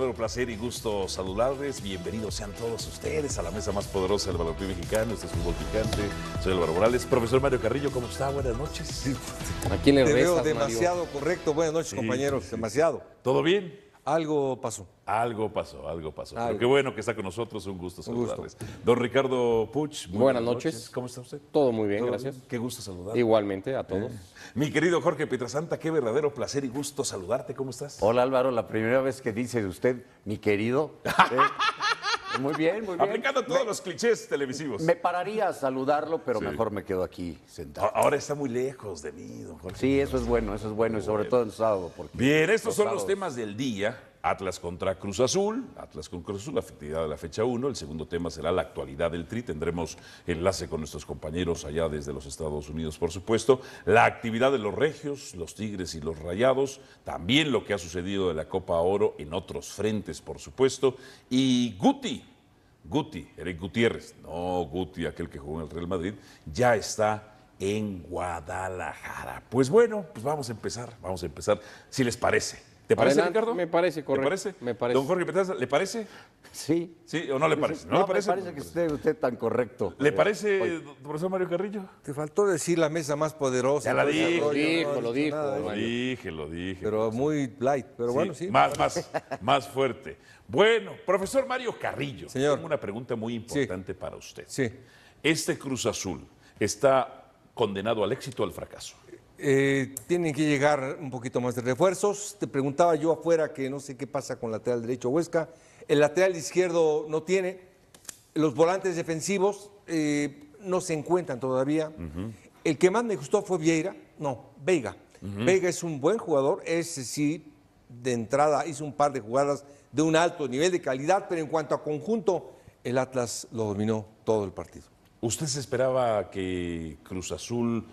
Un placer y gusto saludarles. Bienvenidos sean todos ustedes a la mesa más poderosa del balompié mexicano. Este es Fútbol Picante. Soy Álvaro Morales. Profesor Mario Carrillo, ¿cómo está? Buenas noches. Aquí le Te veo demasiado correcto. Buenas noches, compañeros. Demasiado. ¿Todo bien? Algo pasó. Algo pasó, algo pasó. Pero qué bueno que está con nosotros, un gusto saludarles. Don Ricardo Puch, buenas, noches. ¿Cómo está usted? Todo muy bien, gracias. Qué gusto saludar. Igualmente a eh, todos. Mi querido Jorge Petrasanta, qué verdadero placer y gusto saludarte. ¿Cómo estás? Hola Álvaro, la primera vez que dice usted, mi querido. ¿eh? Muy bien, muy bien. Aplicando todos los clichés televisivos. Me pararía a saludarlo, pero mejor me quedo aquí sentado. Ahora está muy lejos de mí, don Sí, eso es bueno, eso es bueno, y sobre todo en sábado. bien, estos son los temas del día. Atlas contra Cruz Azul, Atlas con Cruz Azul, la actividad de la fecha 1. El segundo tema será la actualidad del TRI. Tendremos enlace con nuestros compañeros allá desde los Estados Unidos, por supuesto. La actividad de los regios, los Tigres y los Rayados. También lo que ha sucedido de la Copa Oro en otros frentes, por supuesto. Y Guti, Guti, Eric Gutiérrez, no Guti, aquel que jugó en el Real Madrid, ya está en Guadalajara. Pues bueno, pues vamos a empezar, vamos a empezar, si les parece ¿Te parece, Ricardo? Me parece, correcto. ¿Le parece? Me parece. Don Jorge Petaza, ¿le parece? Sí. ¿Sí o no le parece? No, le parece, parece que esté usted tan correcto. ¿Le parece, profesor Mario Carrillo? Te faltó decir la mesa más poderosa. Ya la dije. Lo dijo, lo dijo. lo dije, lo dije. Pero muy light, pero bueno, sí. Más, más, más fuerte. Bueno, profesor Mario Carrillo. Señor. Tengo una pregunta muy importante para usted. Sí. Este Cruz Azul está condenado al éxito o al fracaso. Eh, tienen que llegar un poquito más de refuerzos. Te preguntaba yo afuera que no sé qué pasa con lateral derecho Huesca. El lateral izquierdo no tiene. Los volantes defensivos eh, no se encuentran todavía. El que más me gustó fue Vieira. No, Vega. Vega Veiga es un buen jugador. Ese sí, de entrada hizo un par de jugadas de un alto nivel de calidad, pero en cuanto a conjunto, el Atlas lo dominó todo el partido. ¿Usted se esperaba que Cruz Azul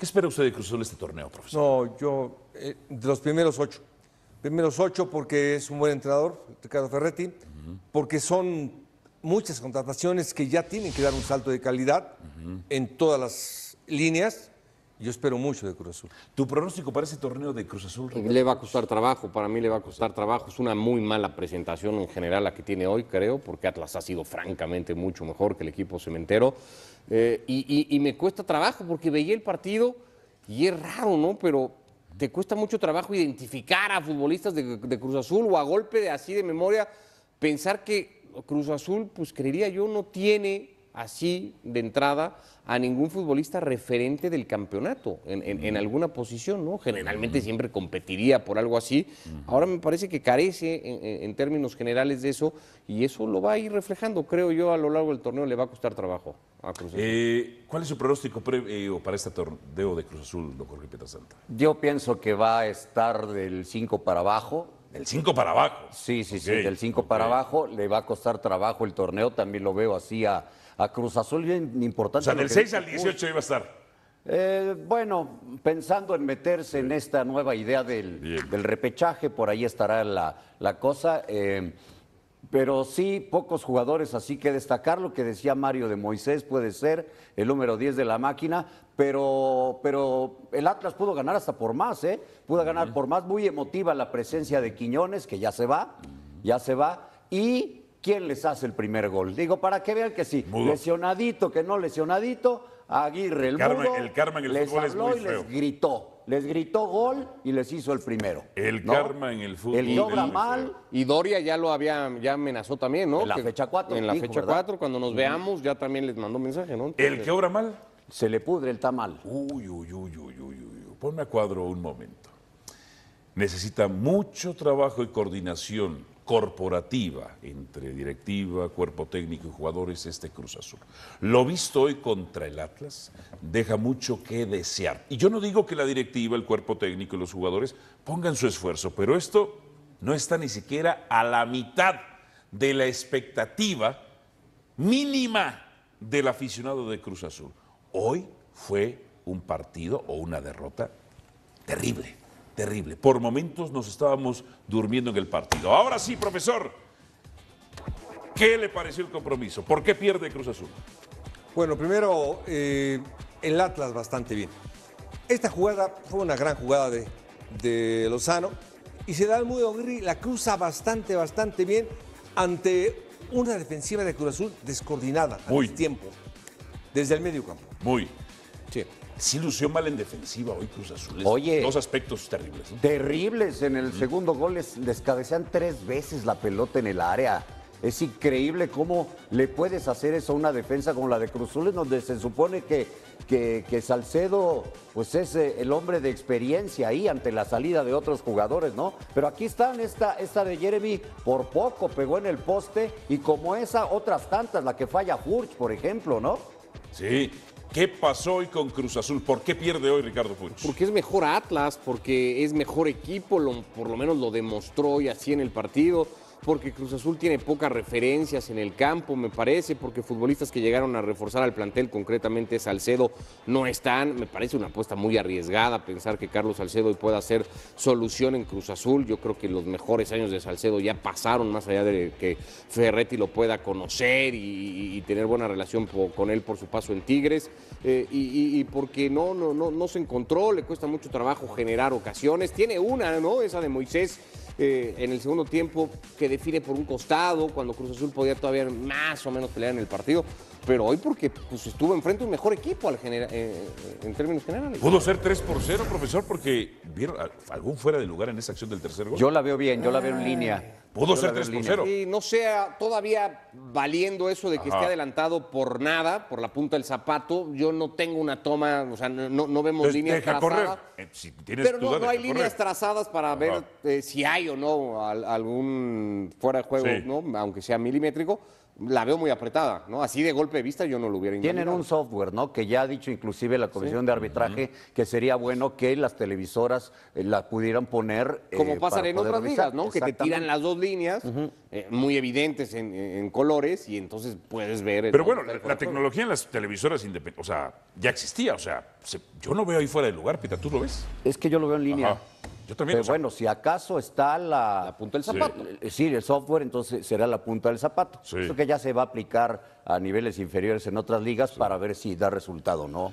¿Qué espera usted de Cruz Azul este torneo, profesor? No, yo, eh, de los primeros ocho. Primeros ocho porque es un buen entrenador, Ricardo Ferretti, porque son muchas contrataciones que ya tienen que dar un salto de calidad en todas las líneas. Yo espero mucho de Cruz Azul. ¿Tu pronóstico para ese torneo de Cruz Azul? Le va a costar trabajo, para mí le va a costar trabajo. Es una muy mala presentación en general la que tiene hoy, creo, porque Atlas ha sido francamente mucho mejor que el equipo cementero. Eh, y, me cuesta trabajo porque veía el partido y es raro, ¿no? Pero te cuesta mucho trabajo identificar a futbolistas de, Cruz Azul o a golpe de así de memoria pensar que Cruz Azul, pues creería yo, no tiene así de entrada a ningún futbolista referente del campeonato en, alguna posición, ¿no? Generalmente siempre competiría por algo así. Ahora me parece que carece en términos generales de eso y eso lo va a ir reflejando, creo yo, a lo largo del torneo le va a costar trabajo. Eh, ¿Cuál es su pronóstico previo para este torneo de Cruz Azul, doctor Jorge Santa? Yo pienso que va a estar del 5 para abajo. ¿Del 5 para abajo? Sí, sí, sí, del 5 para abajo. Le va a costar trabajo el torneo, también lo veo así a, Cruz Azul, bien importante. O sea, del 6 al 18 iba a estar. Eh, bueno, pensando en meterse en esta nueva idea del, repechaje, por ahí estará la, la cosa. Eh, pero sí pocos jugadores así que destacar lo que decía Mario de Moisés puede ser el número 10 de la máquina, pero, pero el Atlas pudo ganar hasta por más, ¿eh? Pudo ganar por más, muy emotiva la presencia de Quiñones, que ya se va, ya se va, y quién les hace el primer gol. Digo, para que vean que sí, lesionadito, que no lesionadito, Aguirre. El, karma, el karma en el fútbol es muy les gritó. Les gritó gol y les hizo el primero. El karma en el fútbol. El que obra mal. Y Doria ya lo había, ya amenazó también, ¿no? En la fecha 4. En la fecha 4, cuando nos veamos, ya también les mandó mensaje, ¿no? el que obra mal. Se le pudre el tamal. Uy, uy, uy, uy, uy, uy. Ponme a cuadro un momento. Necesita mucho trabajo y coordinación corporativa entre directiva, cuerpo técnico y jugadores este Cruz Azul. Lo visto hoy contra el Atlas deja mucho que desear. Y yo no digo que la directiva, el cuerpo técnico y los jugadores pongan su esfuerzo, pero esto no está ni siquiera a la mitad de la expectativa mínima del aficionado de Cruz Azul. Hoy fue un partido o una derrota terrible terrible. Por momentos nos estábamos durmiendo en el partido. Ahora sí, profesor, ¿qué le pareció el compromiso? ¿Por qué pierde Cruz Azul? Bueno, primero, eh, el Atlas bastante bien. Esta jugada fue una gran jugada de, Lozano y se da el Mudo Aguirre, la cruza bastante, bastante bien ante una defensiva de Cruz Azul descoordinada a Muy. tiempo, desde el medio campo. Muy. Sí. Sí lució mal en defensiva hoy Cruz Azul. Oye. Dos aspectos terribles. Terribles. En el segundo gol les, tres veces la pelota en el área. Es increíble cómo le puedes hacer eso a una defensa como la de Cruz Azul, donde se supone que, que, Salcedo pues es eh, el hombre de experiencia ahí ante la salida de otros jugadores, ¿no? Pero aquí están, esta, esta de Jeremy por poco pegó en el poste y como esa, otras tantas, la que falla Furch, por ejemplo, ¿no? Sí, ¿Qué pasó hoy con Cruz Azul? ¿Por qué pierde hoy Ricardo Puch? Porque es mejor Atlas, porque es mejor equipo, por lo menos lo demostró hoy así en el partido porque Cruz Azul tiene pocas referencias en el campo, me parece, porque futbolistas que llegaron a reforzar al plantel, concretamente Salcedo, no están. Me parece una apuesta muy arriesgada pensar que Carlos Salcedo pueda ser solución en Cruz Azul. Yo creo que los mejores años de Salcedo ya pasaron, más allá de que Ferretti lo pueda conocer y, tener buena relación con él por su paso en Tigres, eh, y, y, porque no, no, no, no se encontró, le cuesta mucho trabajo generar ocasiones. Tiene una, ¿no? Esa de Moisés eh, en el segundo tiempo que define por un costado, cuando Cruz Azul podía todavía más o menos pelear en el partido, pero hoy porque pues, estuvo enfrente un mejor equipo al eh, eh, en términos generales. Pudo ser 3 por 0, profesor, porque vieron algún fuera de lugar en esa acción del tercer gol. Yo la veo bien, yo la veo en línea. Pudo ser 3 0. Y no sea todavía valiendo eso de que esté adelantado por nada, por la punta del zapato. Yo no tengo una toma, o sea, no, no vemos pues líneas trazadas. Eh, pero no, hay líneas trazadas para ver eh, si hay o no algún fuera de juego, aunque sea milimétrico la veo muy apretada, ¿no? Así de golpe de vista yo no lo hubiera Tienen un software, ¿no? Que ya ha dicho inclusive la Comisión de Arbitraje que sería bueno que las televisoras eh, la pudieran poner. Eh, Como pasan en otras vidas, ¿no? Que te tiran las dos líneas, eh, muy evidentes en, colores, y entonces puedes ver. Pero bueno, la, tecnología en las televisoras independientes, o sea, ya existía, o sea, yo no veo ahí fuera de lugar, Pita, ¿tú lo ves? Es que yo lo veo en línea. Pero bueno, si acaso está la, punta del zapato. Sí. el software entonces será la punta del zapato. Eso que ya se va a aplicar a niveles inferiores en otras ligas para ver si da resultado o no.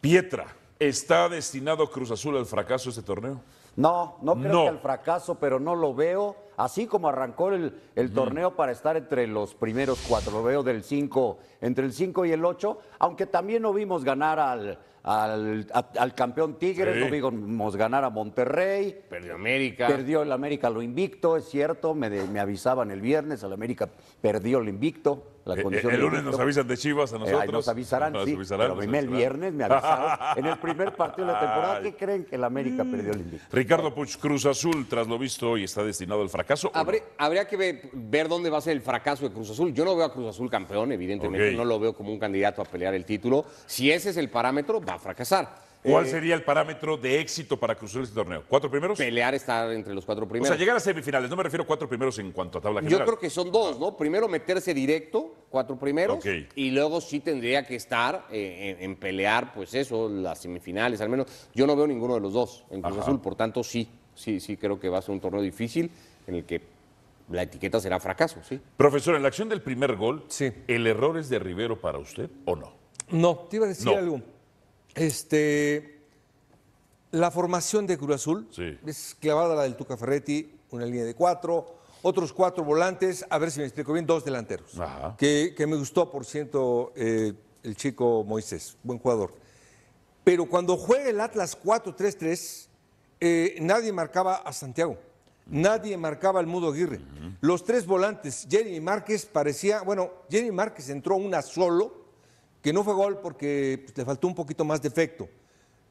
Pietra, ¿está destinado Cruz Azul al fracaso este torneo? No, no creo que al fracaso, pero no lo veo. Así como arrancó el, torneo para estar entre los primeros cuatro, lo veo del 5, entre el 5 y el 8, aunque también no vimos ganar al, al, campeón Tigres, no vimos ganar a Monterrey. Perdió América. Perdió el América lo invicto, es cierto, me, avisaban el viernes, el América perdió el invicto. Eh, eh, el lunes nos avisan de Chivas a eh, nosotros. nos avisarán, sí. avisarán, el viernes me avisaron en el primer partido de la temporada ¿Qué creen que el América perdió el invicto. Ricardo Puch Cruz Azul, tras lo visto hoy, está destinado al fracaso. Habría, que ver, dónde va a ser el fracaso de Cruz Azul. Yo no veo a Cruz Azul campeón, evidentemente, no lo veo como un candidato a pelear el título. Si ese es el parámetro, va a fracasar. ¿Cuál eh, sería el parámetro de éxito para cruzar este torneo? ¿Cuatro primeros? Pelear, estar entre los cuatro primeros. O sea, llegar a semifinales. No me refiero a cuatro primeros en cuanto a tabla general. Yo creo que son dos, ¿no? Primero meterse directo, cuatro primeros. Y luego sí tendría que estar eh, en, pelear, pues eso, las semifinales. Al menos yo no veo ninguno de los dos en Cruz Azul. Por tanto, sí, sí, sí creo que va a ser un torneo difícil en el que la etiqueta será fracaso, sí. Profesor, en la acción del primer gol, ¿el error es de Rivero para usted o no? No, te iba a decir algo. Este, la formación de Cruz Azul es clavada la del Tuca Ferretti, una línea de cuatro, otros cuatro volantes, a ver si me explico bien, dos delanteros. Que, me gustó, por cierto, eh, el chico Moisés, buen jugador. Pero cuando juega el Atlas 4-3-3, eh, nadie marcaba a Santiago. Nadie marcaba al Mudo Aguirre. Los tres volantes, Jeremy Márquez parecía, bueno, Jeremy Márquez entró una solo, que no fue gol porque pues, le faltó un poquito más de efecto.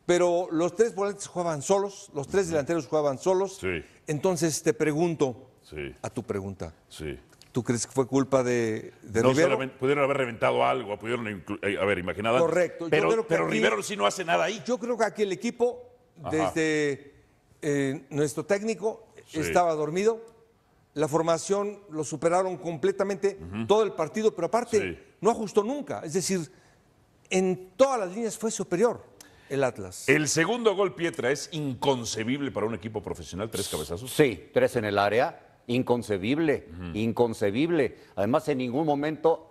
Pero los tres volantes jugaban solos, los tres delanteros jugaban solos. Entonces te pregunto, a tu pregunta, ¿Tú crees que fue culpa de, de no, Rivero? Pudieron haber reventado algo, pudieron haber eh, imaginado. Correcto. Pero, Rivero sí no hace nada ahí. Yo creo que aquí el equipo, desde eh, nuestro técnico, estaba dormido. La formación lo superaron completamente todo el partido, pero aparte no ajustó nunca. Es decir, en todas las líneas fue superior el Atlas. El segundo gol, Pietra, es inconcebible para un equipo profesional, tres cabezazos. Sí, tres en el área, inconcebible, inconcebible. Además, en ningún momento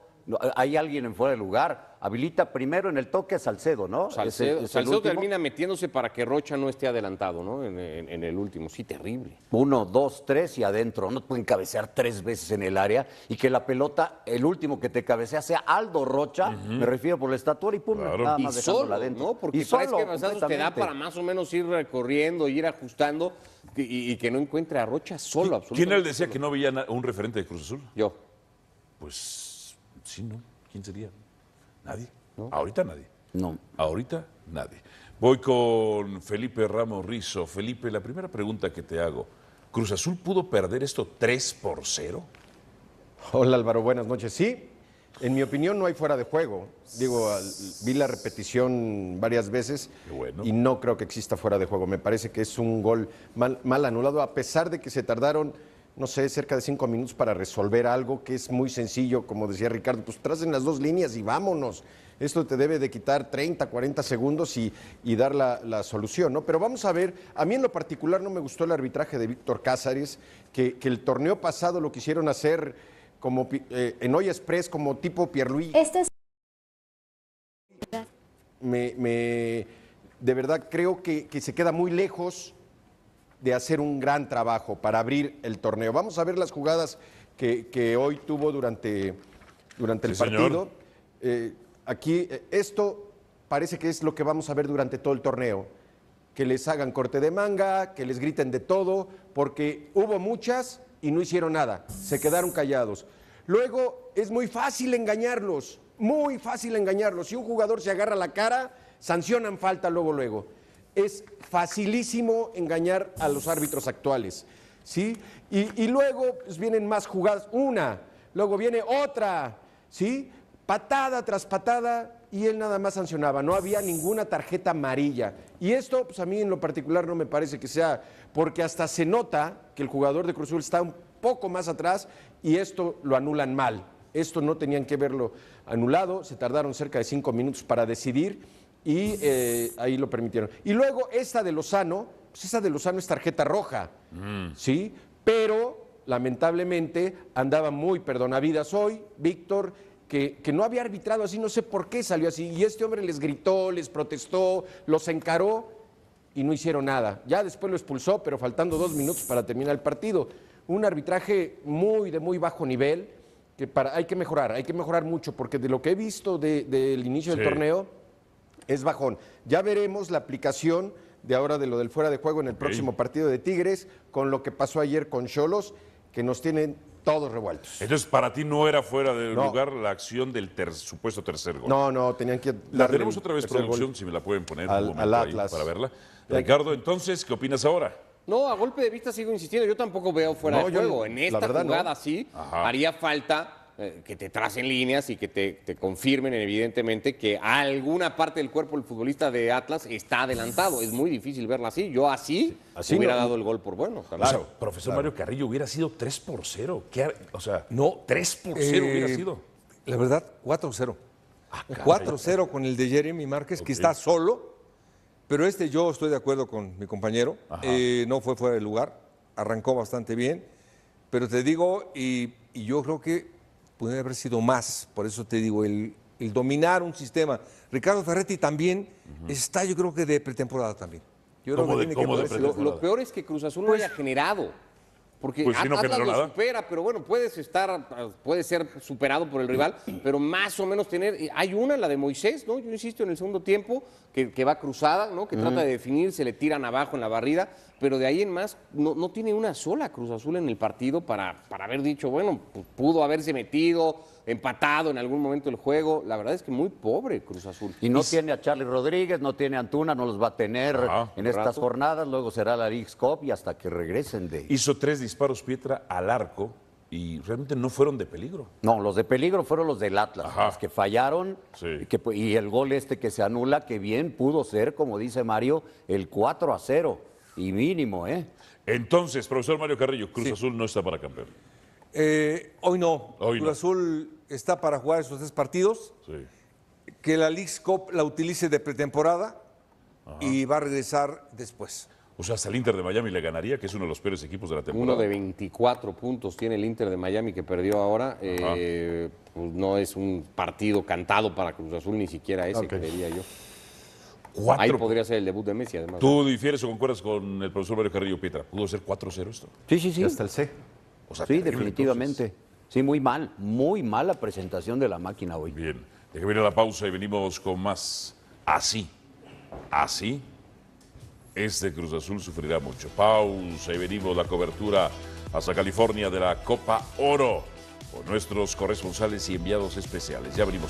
hay alguien en fuera de lugar. Habilita primero en el toque a Salcedo, ¿no? Salcedo, termina metiéndose para que Rocha no esté adelantado, ¿no? En, el último. Sí, terrible. Uno, dos, tres y adentro. No pueden cabecear tres veces en el área y que la pelota, el último que te cabecea sea Aldo Rocha, me refiero por la estatura y pum, nada más y solo, ¿no? Porque y que te da para más o menos ir recorriendo, ir ajustando y, que no encuentre a Rocha solo, absolutamente. ¿Quién él decía que no veía un referente de Cruz Azul? Yo. Pues Sí, no. ¿Quién sería? Nadie. Ahorita nadie. No. Ahorita nadie. Voy con Felipe Ramos Rizo. Felipe, la primera pregunta que te hago. ¿Cruz Azul pudo perder esto 3 por 0? Hola Álvaro, buenas noches. Sí, en mi opinión no hay fuera de juego. Digo, vi la repetición varias veces y no creo que exista fuera de juego. Me parece que es un gol mal anulado, a pesar de que se tardaron no sé, cerca de cinco minutos para resolver algo que es muy sencillo, como decía Ricardo, pues tracen las dos líneas y vámonos. Esto te debe de quitar 30, 40 segundos y, dar la, solución, ¿no? Pero vamos a ver, a mí en lo particular no me gustó el arbitraje de Víctor Cázares, que, el torneo pasado lo quisieron hacer como eh, en Hoy Express, como tipo Pierluigi. Este me, de verdad creo que se queda muy lejos de hacer un gran trabajo para abrir el torneo. Vamos a ver las jugadas que, hoy tuvo durante, durante el partido. Eh, aquí, eh, esto parece que es lo que vamos a ver durante todo el torneo. Que les hagan corte de manga, que les griten de todo, porque hubo muchas y no hicieron nada, se quedaron callados. Luego es muy fácil engañarlos, muy fácil engañarlos. Si un jugador se agarra la cara, sancionan falta luego, luego es facilísimo engañar a los árbitros actuales. ¿sí? Y, luego pues, vienen más jugadas, una, luego viene otra, ¿sí? patada tras patada, y él nada más sancionaba, no había ninguna tarjeta amarilla. Y esto, pues a mí en lo particular no me parece que sea, porque hasta se nota que el jugador de Cruzul está un poco más atrás y esto lo anulan mal. Esto no tenían que verlo anulado, se tardaron cerca de cinco minutos para decidir y eh, ahí lo permitieron. Y luego esta de Lozano, pues esa de Lozano es tarjeta roja, mm. ¿sí? Pero lamentablemente andaba muy perdonavidas hoy, Víctor, que, no había arbitrado así, no sé por qué salió así. Y este hombre les gritó, les protestó, los encaró y no hicieron nada. Ya después lo expulsó, pero faltando dos minutos para terminar el partido. Un arbitraje muy de muy bajo nivel, que para, hay que mejorar, hay que mejorar mucho, porque de lo que he visto del inicio del torneo es bajón. Ya veremos la aplicación de ahora de lo del fuera de juego en el próximo partido de Tigres, con lo que pasó ayer con Cholos, que nos tienen todos revueltos. Entonces, para ti no era fuera de lugar la acción del supuesto tercer gol. No, no, tenían que. La tenemos otra vez producción, si me la pueden poner al, un Atlas. para verla. Ricardo, entonces, ¿qué opinas ahora? No, a golpe de vista sigo insistiendo, yo tampoco veo fuera de juego. en esta jugada sí haría falta eh, que te tracen líneas y que te, confirmen evidentemente que alguna parte del cuerpo del futbolista de Atlas está adelantado. Es muy difícil verla así. Yo así, hubiera dado el gol por bueno. Claro, profesor Mario Carrillo, hubiera sido 3 por 0. o sea, no, 3 por 0 eh, hubiera sido. La verdad, 4-0. 4-0 ah, con el de Jeremy Márquez, que está solo, pero este yo estoy de acuerdo con mi compañero, eh, no fue fuera de lugar, arrancó bastante bien, pero te digo, y, y yo creo que Puede haber sido más. Por eso te digo, el, dominar un sistema. Ricardo Ferretti también está, yo creo que de pretemporada también. Yo creo que tiene que lo, peor es que Cruz Azul no pues haya generado. Porque pues lo supera, pero bueno, puedes estar, puede ser superado por el rival, pero más o menos tener. Eh, hay una, la de Moisés, ¿no? Yo insisto, en el segundo tiempo, que, va cruzada, ¿no? Que trata de definir, se le tiran abajo en la barrida, pero de ahí en más no, no tiene una sola Cruz Azul en el partido para, para haber dicho, bueno, pudo haberse metido, empatado en algún momento el juego. La verdad es que muy pobre Cruz Azul. Y no tiene a Charlie Rodríguez, no tiene a Antuna, no los va a tener en estas jornadas. Luego será la League's Cup y hasta que regresen de. Hizo tres disparos Pietra al arco y realmente no fueron de peligro. No, los de peligro fueron los del Atlas, los que fallaron y el gol este que se anula, que bien pudo ser, como dice Mario, el 4 a 0 y mínimo, ¿eh? Entonces, profesor Mario Carrillo, Cruz Azul no está para campeón. Eh, hoy no. Cruz Azul está para jugar esos tres partidos. Que la League Cup la utilice de pretemporada y va a regresar después. O sea, hasta el Inter de Miami le ganaría, que es uno de los peores equipos de la temporada. Uno de 24 puntos tiene el Inter de Miami que perdió ahora. Eh, pues no es un partido cantado para Cruz Azul, ni siquiera ese, que creería yo. Ahí podría ser el debut de Messi, además. ¿Tú difieres o concuerdas con el profesor Mario Carrillo Pietra? ¿Pudo ser 4-0 esto? Sí, sí, sí. hasta el C sí, definitivamente. Sí, muy mal, muy mala presentación de la máquina hoy. Bien, déjame ir a la pausa y venimos con más. Así, así, este Cruz Azul sufrirá mucho. Pausa y venimos la cobertura hasta California de la Copa Oro con nuestros corresponsales y enviados especiales. Ya venimos.